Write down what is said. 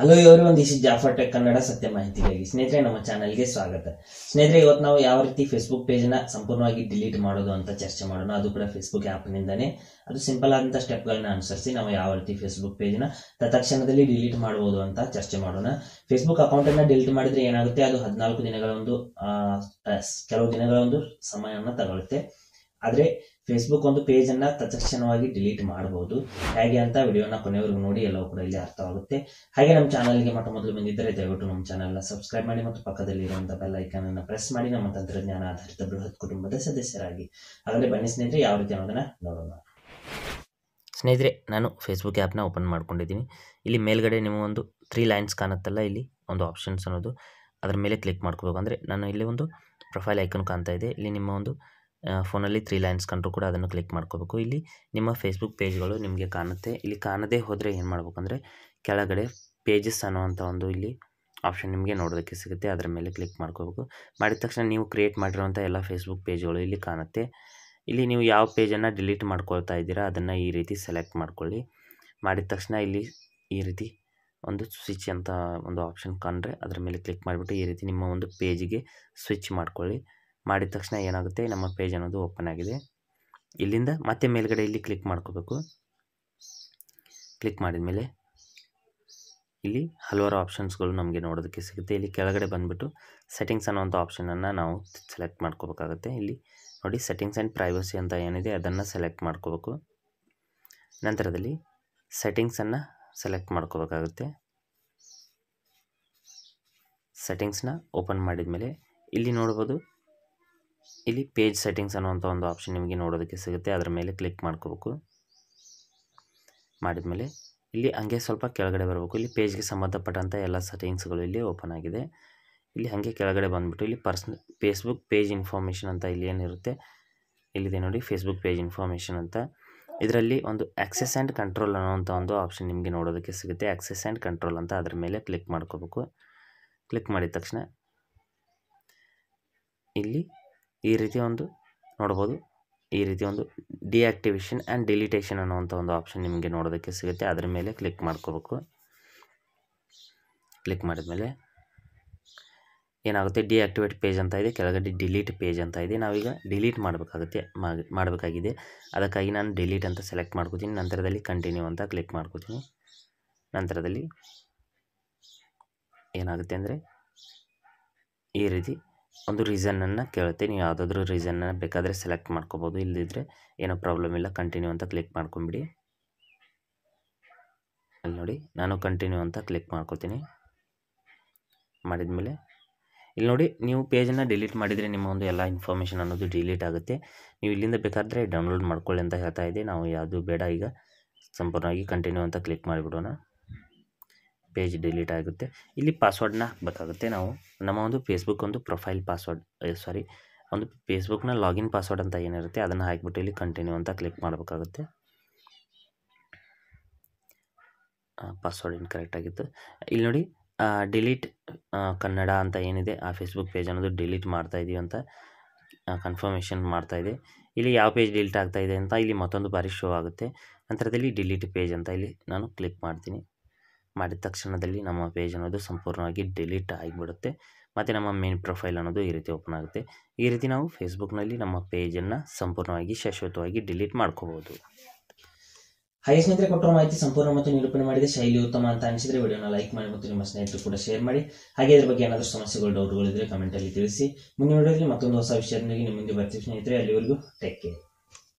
hello ಇವರು ಒಂದು Jafar tech Kannada ಸತ್ಯ ಮಾಹಿತಿಗಾಗಿ ಸ್ನೇಹಿತರೆ ನಮ್ಮ ಚಾನಲ್ಗೆ ಸ್ವಾಗತ ಸ್ನೇಹಿತರೆ ಇವತ್ತು ನಾವು ಯಾವ ರೀತಿ ಫೇಸ್ಬುಕ್ ಪೇಜ್ನ ಸಂಪೂರ್ಣವಾಗಿ ಡಿಲೀಟ್ ಮಾಡೋದು ಅಂತ ಚರ್ಚೆ ಮಾಡೋಣ ಅದು ಕೂಡ ಫೇಸ್ಬುಕ್ ಆ್ಯಪ್ನಿಂದನೇ ಅದು ಸಿಂಪಲ್ ಆದಂಥ ಸ್ಟೆಪ್ಗಳನ್ನ ಅನುಸರಿಸಿ ನಾವು ಯಾವ ರೀತಿ ಫೇಸ್ಬುಕ್ ಪೇಜ್ನ ತತ್ಕ್ಷಣದಲ್ಲಿ ಡಿಲೀಟ್ ಮಾಡ್ಬೋದು ಅಂತ ಚರ್ಚೆ ಮಾಡೋಣ ಫೇಸ್ಬುಕ್ ಅಕೌಂಟನ್ನು ಡಿಲೀಟ್ ಮಾಡಿದ್ರೆ ಏನಾಗುತ್ತೆ ಅದು ಹದಿನಾಲ್ಕು ದಿನಗಳ ಒಂದು ಕೆಲವು ದಿನಗಳ ಒಂದು ಸಮಯವನ್ನು ತಗೊಳುತ್ತೆ ಆದರೆ ಫೇಸ್ಬುಕ್ ಒಂದು ಪೇಜನ್ನು ತಕ್ಷಣವಾಗಿ ಡಿಲೀಟ್ ಮಾಡಬಹುದು ಹೇಗೆ ಅಂತ ವಿಡಿಯೋನ ಕೊನೆಯವರೆಗೂ ನೋಡಿ ಎಲ್ಲವೂ ಕೂಡ ಇಲ್ಲಿ ಅರ್ಥವಾಗುತ್ತೆ ಹಾಗೆ ನಮ್ಮ ಚಾನಲ್ಗೆ ಮೊಟ್ಟ ಮೊದಲು ಬಂದಿದ್ದರೆ ದಯವಿಟ್ಟು ನಮ್ಮ ಚಾನಲ್ನ ಸಬ್ಸ್ಕ್ರೈಬ್ ಮಾಡಿ ಮತ್ತು ಪಕ್ಕದಲ್ಲಿ ಇರುವಂಥ ಬೆಲ್ ಅನ್ನು ಪ್ರೆಸ್ ಮಾಡಿ ನಮ್ಮ ತಂತ್ರಜ್ಞಾನ ಆಧಾರಿತ ಬೃಹತ್ ಕುಟುಂಬದ ಸದಸ್ಯರಾಗಿ ಹಾಗಾದರೆ ಬನ್ನಿ ಸ್ನೇಹಿತರೆ ಯಾವ ರೀತಿ ಅನ್ನೋದನ್ನು ನೋಡೋಣ ಸ್ನೇಹಿತರೆ ನಾನು ಫೇಸ್ಬುಕ್ ಆ್ಯಪ್ನ ಓಪನ್ ಮಾಡ್ಕೊಂಡಿದ್ದೀನಿ ಇಲ್ಲಿ ಮೇಲ್ಗಡೆ ಒಂದು ತ್ರೀ ಲೈನ್ಸ್ ಕಾಣುತ್ತಲ್ಲ ಇಲ್ಲಿ ಒಂದು ಆಪ್ಷನ್ಸ್ ಅನ್ನೋದು ಅದರ ಮೇಲೆ ಕ್ಲಿಕ್ ಮಾಡ್ಕೋಬೇಕು ಅಂದರೆ ನಾನು ಇಲ್ಲಿ ಒಂದು ಪ್ರೊಫೈಲ್ ಐಕನ್ ಕಾಣ್ತಾ ಇದೆ ಇಲ್ಲಿ ನಿಮ್ಮ ಒಂದು ಫೋನಲ್ಲಿ ತ್ರೀ ಲೈನ್ಸ್ ಕಂಡ್ರೂ ಕೂಡ ಅದನ್ನು ಕ್ಲಿಕ್ ಮಾಡ್ಕೋಬೇಕು ಇಲ್ಲಿ ನಿಮ್ಮ ಫೇಸ್ಬುಕ್ ಪೇಜ್ಗಳು ನಿಮಗೆ ಕಾಣುತ್ತೆ ಇಲ್ಲಿ ಕಾಣದೇ ಹೋದರೆ ಏನು ಮಾಡಬೇಕಂದ್ರೆ ಕೆಳಗಡೆ ಪೇಜಸ್ ಅನ್ನುವಂಥ ಒಂದು ಇಲ್ಲಿ ಆಪ್ಷನ್ ನಿಮಗೆ ನೋಡೋದಕ್ಕೆ ಸಿಗುತ್ತೆ ಅದರ ಮೇಲೆ ಕ್ಲಿಕ್ ಮಾಡ್ಕೋಬೇಕು ಮಾಡಿದ ತಕ್ಷಣ ನೀವು ಕ್ರಿಯೇಟ್ ಮಾಡಿರುವಂಥ ಎಲ್ಲ ಫೇಸ್ಬುಕ್ ಪೇಜ್ಗಳು ಇಲ್ಲಿ ಕಾಣುತ್ತೆ ಇಲ್ಲಿ ನೀವು ಯಾವ ಪೇಜನ್ನು ಡಿಲೀಟ್ ಮಾಡ್ಕೊಳ್ತಾ ಇದ್ದೀರಾ ಅದನ್ನು ಈ ರೀತಿ ಸೆಲೆಕ್ಟ್ ಮಾಡ್ಕೊಳ್ಳಿ ಮಾಡಿದ ತಕ್ಷಣ ಇಲ್ಲಿ ಈ ರೀತಿ ಒಂದು ಸ್ವಿಚ್ ಅಂತ ಒಂದು ಆಪ್ಷನ್ ಕಾಣ್ರೆ ಅದರ ಮೇಲೆ ಕ್ಲಿಕ್ ಮಾಡಿಬಿಟ್ಟು ಈ ರೀತಿ ನಿಮ್ಮ ಒಂದು ಪೇಜಿಗೆ ಸ್ವಿಚ್ ಮಾಡ್ಕೊಳ್ಳಿ ಮಾಡಿದ ತಕ್ಷಣ ಏನಾಗುತ್ತೆ ನಮ್ಮ ಪೇಜ್ ಅನ್ನೋದು ಓಪನ್ ಆಗಿದೆ ಇಲ್ಲಿಂದ ಮತ್ತೆ ಮೇಲ್ಗಡೆ ಇಲ್ಲಿ ಕ್ಲಿಕ್ ಮಾಡ್ಕೋಬೇಕು ಕ್ಲಿಕ್ ಮಾಡಿದ ಮೇಲೆ ಇಲ್ಲಿ ಹಲವಾರು ಆಪ್ಷನ್ಸ್ಗಳು ನಮಗೆ ನೋಡೋದಕ್ಕೆ ಸಿಗುತ್ತೆ ಇಲ್ಲಿ ಕೆಳಗಡೆ ಬಂದುಬಿಟ್ಟು ಸೆಟ್ಟಿಂಗ್ಸ್ ಅನ್ನೋಂಥ ಆಪ್ಷನನ್ನು ನಾವು ಸೆಲೆಕ್ಟ್ ಮಾಡ್ಕೋಬೇಕಾಗುತ್ತೆ ಇಲ್ಲಿ ನೋಡಿ ಸೆಟ್ಟಿಂಗ್ಸ್ ಆ್ಯಂಡ್ ಪ್ರೈವಸಿ ಅಂತ ಏನಿದೆ ಅದನ್ನು ಸೆಲೆಕ್ಟ್ ಮಾಡ್ಕೋಬೇಕು ನಂತರದಲ್ಲಿ ಸೆಟ್ಟಿಂಗ್ಸನ್ನು ಸೆಲೆಕ್ಟ್ ಮಾಡ್ಕೋಬೇಕಾಗುತ್ತೆ ಸೆಟ್ಟಿಂಗ್ಸ್ನ ಓಪನ್ ಮಾಡಿದ ಮೇಲೆ ಇಲ್ಲಿ ನೋಡ್ಬೋದು ಇಲ್ಲಿ ಪೇಜ್ ಸೆಟ್ಟಿಂಗ್ಸ್ ಅನ್ನುವಂಥ ಒಂದು ಆಪ್ಷನ್ ನಿಮಗೆ ನೋಡೋದಕ್ಕೆ ಸಿಗುತ್ತೆ ಅದರ ಮೇಲೆ ಕ್ಲಿಕ್ ಮಾಡ್ಕೋಬೇಕು ಮಾಡಿದ ಮೇಲೆ ಇಲ್ಲಿ ಹಂಗೆ ಸ್ವಲ್ಪ ಕೆಳಗಡೆ ಬರಬೇಕು ಇಲ್ಲಿ ಪೇಜ್ಗೆ ಸಂಬಂಧಪಟ್ಟಂಥ ಎಲ್ಲ ಸೆಟ್ಟಿಂಗ್ಸ್ಗಳು ಇಲ್ಲಿ ಓಪನ್ ಆಗಿದೆ ಇಲ್ಲಿ ಹಾಗೆ ಕೆಳಗಡೆ ಬಂದುಬಿಟ್ಟು ಇಲ್ಲಿ ಪರ್ಸ್ನ ಫೇಸ್ಬುಕ್ ಪೇಜ್ ಇನ್ಫಾರ್ಮೇಷನ್ ಅಂತ ಇಲ್ಲಿ ಏನಿರುತ್ತೆ ಇಲ್ಲಿದೆ ನೋಡಿ ಫೇಸ್ಬುಕ್ ಪೇಜ್ ಇನ್ಫಾರ್ಮೇಷನ್ ಅಂತ ಇದರಲ್ಲಿ ಒಂದು ಆ್ಯಕ್ಸೆಸ್ ಆ್ಯಂಡ್ ಕಂಟ್ರೋಲ್ ಅನ್ನೋಂಥ ಒಂದು ಆಪ್ಷನ್ ನಿಮಗೆ ನೋಡೋದಕ್ಕೆ ಸಿಗುತ್ತೆ ಆ್ಯಕ್ಸೆಸ್ ಆ್ಯಂಡ್ ಕಂಟ್ರೋಲ್ ಅಂತ ಅದರ ಮೇಲೆ ಕ್ಲಿಕ್ ಮಾಡ್ಕೋಬೇಕು ಕ್ಲಿಕ್ ಮಾಡಿದ ತಕ್ಷಣ ಇಲ್ಲಿ ಈ ರೀತಿ ಒಂದು ನೋಡ್ಬೋದು ಈ ರೀತಿ ಒಂದು ಡಿಆಕ್ಟಿವೇಷನ್ ಆ್ಯಂಡ್ ಡಿಲಿಟೇಷನ್ ಅನ್ನುವಂಥ ಒಂದು ಆಪ್ಷನ್ ನಿಮಗೆ ನೋಡೋದಕ್ಕೆ ಸಿಗುತ್ತೆ ಅದರ ಮೇಲೆ ಕ್ಲಿಕ್ ಮಾಡ್ಕೋಬೇಕು ಕ್ಲಿಕ್ ಮಾಡಿದ್ಮೇಲೆ ಏನಾಗುತ್ತೆ ಡಿಆಕ್ಟಿವೇಟ್ ಪೇಜ್ ಅಂತ ಇದೆ ಕೆಳಗಡೆ ಡಿಲೀಟ್ ಪೇಜ್ ಅಂತ ಇದೆ ನಾವೀಗ ಡಿಲೀಟ್ ಮಾಡಬೇಕಾಗುತ್ತೆ ಮಾಡಬೇಕಾಗಿದೆ ಅದಕ್ಕಾಗಿ ನಾನು ಡಿಲೀಟ್ ಅಂತ ಸೆಲೆಕ್ಟ್ ಮಾಡ್ಕೋತೀನಿ ನಂತರದಲ್ಲಿ ಕಂಟಿನ್ಯೂ ಅಂತ ಕ್ಲಿಕ್ ಮಾಡ್ಕೋತೀನಿ ನಂತರದಲ್ಲಿ ಏನಾಗುತ್ತೆ ಅಂದರೆ ಈ ರೀತಿ ಒಂದು ರೀಸನನ್ನು ಕೇಳ್ತೀನಿ ಯಾವುದಾದ್ರೂ ರೀಸನನ್ನು ಬೇಕಾದರೆ ಸೆಲೆಕ್ಟ್ ಮಾಡ್ಕೋಬೋದು ಇಲ್ಲದಿದ್ದರೆ ಏನೋ ಪ್ರಾಬ್ಲಮ್ ಇಲ್ಲ ಕಂಟಿನ್ಯೂ ಅಂತ ಕ್ಲಿಕ್ ಮಾಡ್ಕೊಂಬಿಡಿ ಅಲ್ಲಿ ನೋಡಿ ನಾನು ಕಂಟಿನ್ಯೂ ಅಂತ ಕ್ಲಿಕ್ ಮಾಡ್ಕೋತೀನಿ ಮಾಡಿದ್ಮೇಲೆ ಇಲ್ಲಿ ನೋಡಿ ನೀವು ಪೇಜನ್ನು ಡಿಲೀಟ್ ಮಾಡಿದರೆ ನಿಮ್ಮ ಒಂದು ಎಲ್ಲ ಇನ್ಫಾರ್ಮೇಷನ್ ಅನ್ನೋದು ಡಿಲೀಟ್ ಆಗುತ್ತೆ ನೀವು ಇಲ್ಲಿಂದ ಬೇಕಾದರೆ ಡೌನ್ಲೋಡ್ ಮಾಡ್ಕೊಳ್ಳಿ ಅಂತ ಹೇಳ್ತಾ ಇದ್ದೆ ನಾವು ಯಾವುದು ಬೇಡ ಈಗ ಸಂಪೂರ್ಣವಾಗಿ ಕಂಟಿನ್ಯೂ ಅಂತ ಕ್ಲಿಕ್ ಮಾಡಿಬಿಡೋಣ ಪೇಜ್ ಡಿಲೀಟ್ ಆಗುತ್ತೆ ಇಲ್ಲಿ ಪಾಸ್ವರ್ಡ್ನ ಹಾಕಬೇಕಾಗುತ್ತೆ ನಾವು ನಮ್ಮ ಒಂದು ಫೇಸ್ಬುಕ್ ಒಂದು ಪ್ರೊಫೈಲ್ ಪಾಸ್ವರ್ಡ್ ಸಾರಿ ಒಂದು ಫೇಸ್ಬುಕ್ನ ಲಾಗಿನ್ ಪಾಸ್ವರ್ಡ್ ಅಂತ ಏನಿರುತ್ತೆ ಅದನ್ನು ಹಾಕಿಬಿಟ್ಟು ಇಲ್ಲಿ ಕಂಟಿನ್ಯೂ ಅಂತ ಕ್ಲಿಕ್ ಮಾಡಬೇಕಾಗುತ್ತೆ ಪಾಸ್ವರ್ಡ್ ಕರೆಕ್ಟ್ ಆಗಿತ್ತು ಇಲ್ಲಿ ನೋಡಿ ಡಿಲೀಟ್ ಕನ್ನಡ ಅಂತ ಏನಿದೆ ಆ ಫೇಸ್ಬುಕ್ ಪೇಜ್ ಅನ್ನೋದು ಡಿಲೀಟ್ ಮಾಡ್ತಾ ಇದೀವಿ ಅಂತ ಕನ್ಫರ್ಮೇಷನ್ ಮಾಡ್ತಾ ಇದೆ ಇಲ್ಲಿ ಯಾವ ಪೇಜ್ ಡಿಲೀಟ್ ಆಗ್ತಾ ಇದೆ ಅಂತ ಇಲ್ಲಿ ಮತ್ತೊಂದು ಬಾರಿ ಶೋ ಆಗುತ್ತೆ ನಂತರದಲ್ಲಿ ಡಿಲೀಟ್ ಪೇಜ್ ಅಂತ ಇಲ್ಲಿ ನಾನು ಕ್ಲಿಕ್ ಮಾಡ್ತೀನಿ ಮಾಡಿದ ತಕ್ಷಣದಲ್ಲಿ ನಮ್ಮ ಪೇಜ್ ಅನ್ನೋದು ಸಂಪೂರ್ಣವಾಗಿ ಡಿಲೀಟ್ ಆಗಿಬಿಡುತ್ತೆ ಮತ್ತು ನಮ್ಮ ಮೇನ್ ಪ್ರೊಫೈಲ್ ಅನ್ನೋದು ಈ ರೀತಿ ಓಪನ್ ಆಗುತ್ತೆ ಈ ರೀತಿ ನಾವು ಫೇಸ್ಬುಕ್ನಲ್ಲಿ ನಮ್ಮ ಪೇಜನ್ನು ಸಂಪೂರ್ಣವಾಗಿ ಶಾಶ್ವತವಾಗಿ ಡಿಲೀಟ್ ಮಾಡ್ಕೋಬೋದು ಹಾಗೆ ಸ್ನೇಹಿತರೆ ಕೊಟ್ಟಿರೋ ಮಾಹಿತಿ ಸಂಪೂರ್ಣ ಮತ್ತು ನಿರೂಪಣೆ ಮಾಡಿದೆ ಶೈಲಿ ಉತ್ತಮ ಅಂತ ಅನಿಸಿದ್ರೆ ವಿಡಿಯೋನ ಲೈಕ್ ಮಾಡಿ ಮತ್ತು ನಿಮ್ಮ ಸ್ನೇಹಿತರು ಕೂಡ ಶೇರ್ ಮಾಡಿ ಹಾಗೆ ಇದ್ರ ಬಗ್ಗೆ ಏನಾದರೂ ಸಮಸ್ಯೆಗಳು ಡೌಟ್ಗಳಿದ್ರೆ ಕಮೆಂಟಲ್ಲಿ ತಿಳಿಸಿ ಮುಂದಿನ ವಿಡಿಯೋದಲ್ಲಿ ಮತ್ತೊಂದು ಹೊಸ ವಿಷಯದೊಂದಿಗೆ ನಿಮ್ಮೊಂದಿಗೆ ಬರ್ತೀವಿ ಸ್ನೇಹಿತರೆ ಅಲ್ಲಿವರೆಗೂ ಟೇಕ್ ಕೇರ್